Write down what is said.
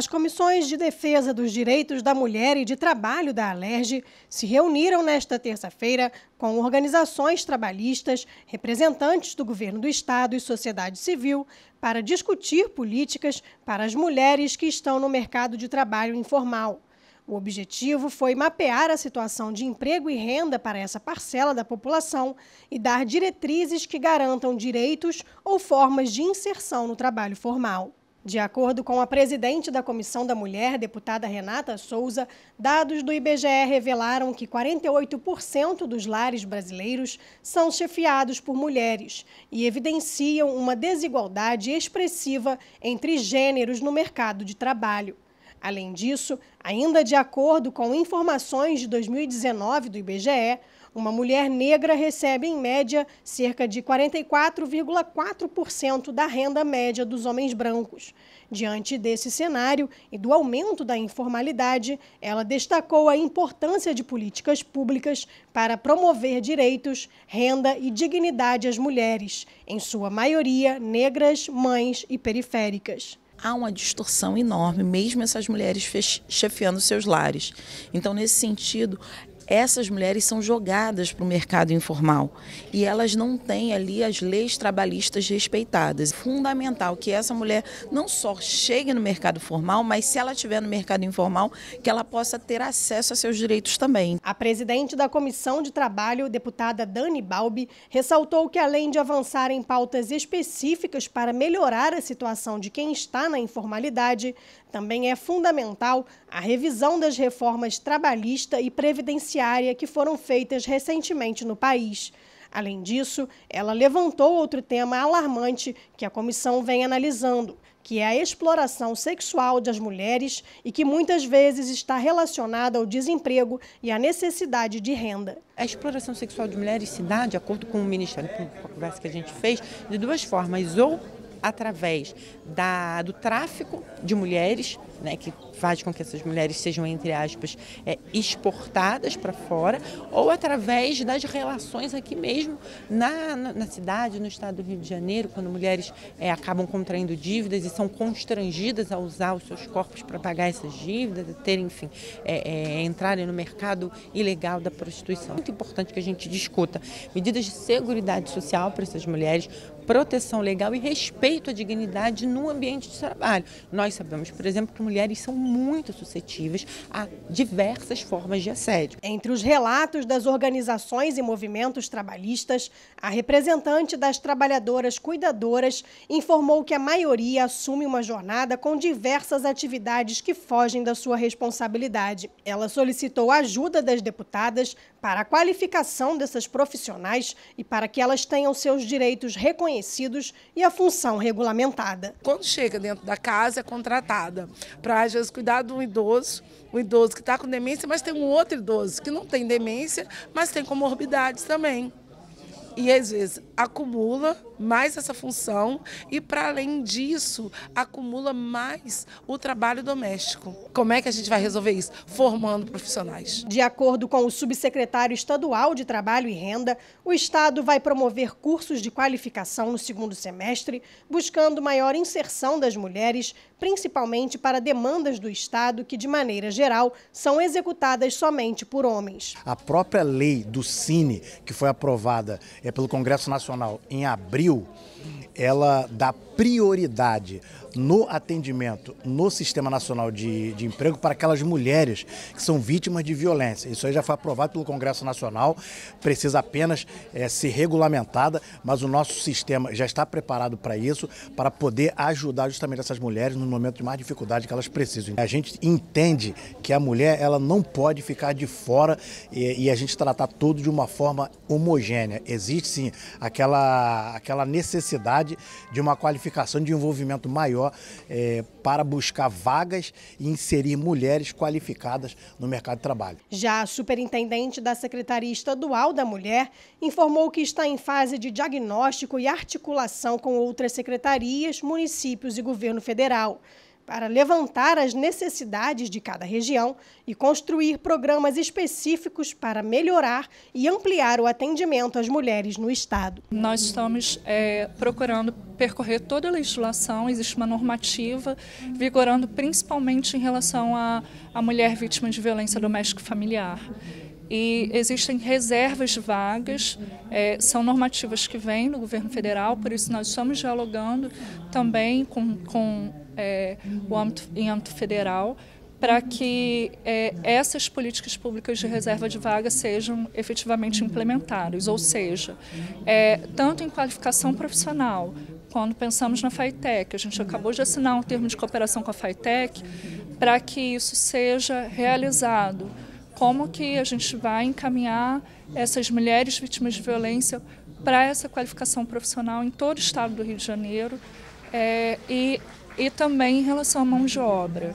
As comissões de defesa dos direitos da mulher e de trabalho da Alerj se reuniram nesta terça-feira com organizações trabalhistas, representantes do governo do estado e sociedade civil para discutir políticas para as mulheres que estão no mercado de trabalho informal. O objetivo foi mapear a situação de emprego e renda para essa parcela da população e dar diretrizes que garantam direitos ou formas de inserção no trabalho formal. De acordo com a presidente da Comissão da Mulher, deputada Renata Souza, dados do IBGE revelaram que 48% dos lares brasileiros são chefiados por mulheres e evidenciam uma desigualdade expressiva entre gêneros no mercado de trabalho. Além disso, ainda de acordo com informações de 2019 do IBGE, uma mulher negra recebe, em média, cerca de 44,4% da renda média dos homens brancos. Diante desse cenário e do aumento da informalidade, ela destacou a importância de políticas públicas para promover direitos, renda e dignidade às mulheres, em sua maioria negras, mães e periféricas há uma distorção enorme, mesmo essas mulheres chefiando seus lares. Então, nesse sentido, essas mulheres são jogadas para o mercado informal e elas não têm ali as leis trabalhistas respeitadas. Fundamental que essa mulher não só chegue no mercado formal, mas se ela estiver no mercado informal, que ela possa ter acesso a seus direitos também. A presidente da Comissão de Trabalho, deputada Dani Balbi, ressaltou que além de avançar em pautas específicas para melhorar a situação de quem está na informalidade, também é fundamental a revisão das reformas trabalhista e previdenciária que foram feitas recentemente no país. Além disso, ela levantou outro tema alarmante que a comissão vem analisando, que é a exploração sexual das mulheres e que muitas vezes está relacionada ao desemprego e à necessidade de renda. A exploração sexual de mulheres se dá, de acordo com o Ministério Público, a conversa que a gente fez, de duas formas, ou através da, do tráfico de mulheres, né, que faz com que essas mulheres sejam, entre aspas, é, exportadas para fora, ou através das relações aqui mesmo na, na, cidade, no estado do Rio de Janeiro, quando mulheres é, acabam contraindo dívidas e são constrangidas a usar os seus corpos para pagar essas dívidas, ter, enfim, é, é, entrarem no mercado ilegal da prostituição. Muito importante que a gente discuta medidas de segurança social para essas mulheres, proteção legal e respeito à dignidade no ambiente de trabalho. Nós sabemos, por exemplo, que mulheres são muito suscetíveis a diversas formas de assédio. Entre os relatos das organizações e movimentos trabalhistas, a representante das trabalhadoras cuidadoras informou que a maioria assume uma jornada com diversas atividades que fogem da sua responsabilidade. Ela solicitou ajuda das deputadas para a qualificação dessas profissionais e para que elas tenham seus direitos reconhecidos reconhecidos e a função regulamentada. Quando chega dentro da casa, é contratada para, às vezes, cuidar de um idoso, um idoso que está com demência, mas tem um outro idoso que não tem demência, mas tem comorbidades também. E, às vezes, acumula mais essa função e, para além disso, acumula mais o trabalho doméstico. Como é que a gente vai resolver isso? Formando profissionais. De acordo com o subsecretário estadual de Trabalho e Renda, o Estado vai promover cursos de qualificação no segundo semestre, buscando maior inserção das mulheres, principalmente para demandas do Estado que, de maneira geral, são executadas somente por homens. A própria lei do Cine, que foi aprovada é, pelo Congresso Nacional em abril, Brasil, ela dá prioridade no atendimento no Sistema Nacional de, de, Emprego para aquelas mulheres que são vítimas de violência. Isso aí já foi aprovado pelo Congresso Nacional, precisa apenas é, ser regulamentada, mas o nosso sistema já está preparado para isso, para poder ajudar justamente essas mulheres no momento de mais dificuldade que elas precisam. A gente entende que a mulher ela não pode ficar de fora e, e a gente tratar tudo de uma forma homogênea. Existe sim aquela, aquela aquela necessidade de uma qualificação de envolvimento maior é, para buscar vagas e inserir mulheres qualificadas no mercado de trabalho. Já a superintendente da Secretaria Estadual da Mulher informou que está em fase de diagnóstico e articulação com outras secretarias, municípios e governo federal para levantar as necessidades de cada região e construir programas específicos para melhorar e ampliar o atendimento às mulheres no Estado. Nós estamos é, procurando percorrer toda a legislação, existe uma normativa vigorando principalmente em relação à mulher vítima de violência doméstica e familiar e existem reservas de vagas, é, são normativas que vêm do governo federal, por isso nós estamos dialogando também com, com é, o âmbito, em âmbito federal para que é, essas políticas públicas de reserva de vaga sejam efetivamente implementadas, ou seja, é, tanto em qualificação profissional, quando pensamos na FITEC, a gente acabou de assinar um termo de cooperação com a FITEC, para que isso seja realizado como que a gente vai encaminhar essas mulheres vítimas de violência para essa qualificação profissional em todo o estado do Rio de Janeiro é, e, e também em relação à mão de obra.